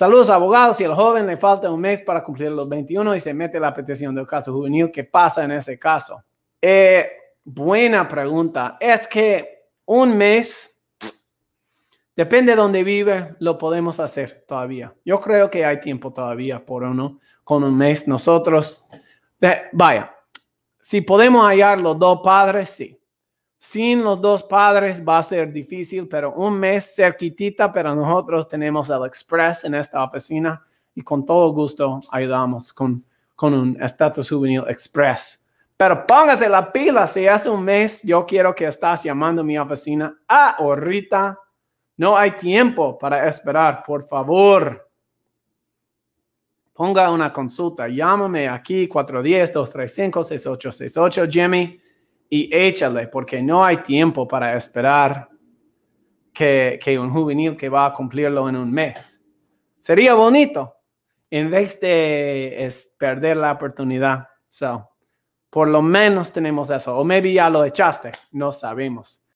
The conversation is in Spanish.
Saludos abogados, si al joven le falta un mes para cumplir los 21 y se mete la petición del caso juvenil, ¿qué pasa en ese caso? Eh, buena pregunta. Es que un mes, depende de dónde vive, lo podemos hacer todavía. Yo creo que hay tiempo todavía por uno, con un mes nosotros. Eh, vaya, si podemos hallar los dos padres, sí. Sin los dos padres va a ser difícil, pero un mes cerquitita, pero nosotros tenemos el Express en esta oficina y con todo gusto ayudamos con, un estatus juvenil Express. Pero póngase la pila, si hace un mes, yo quiero que estás llamando a mi oficina ahorita. No hay tiempo para esperar, por favor. Ponga una consulta, llámame aquí 410-235-6868, Jimmy y échale, porque no hay tiempo para esperar que, un juvenil que va a cumplirlo en un mes. Sería bonito en vez de es perder la oportunidad. So, por lo menos tenemos eso. O maybe ya lo echaste, no sabemos.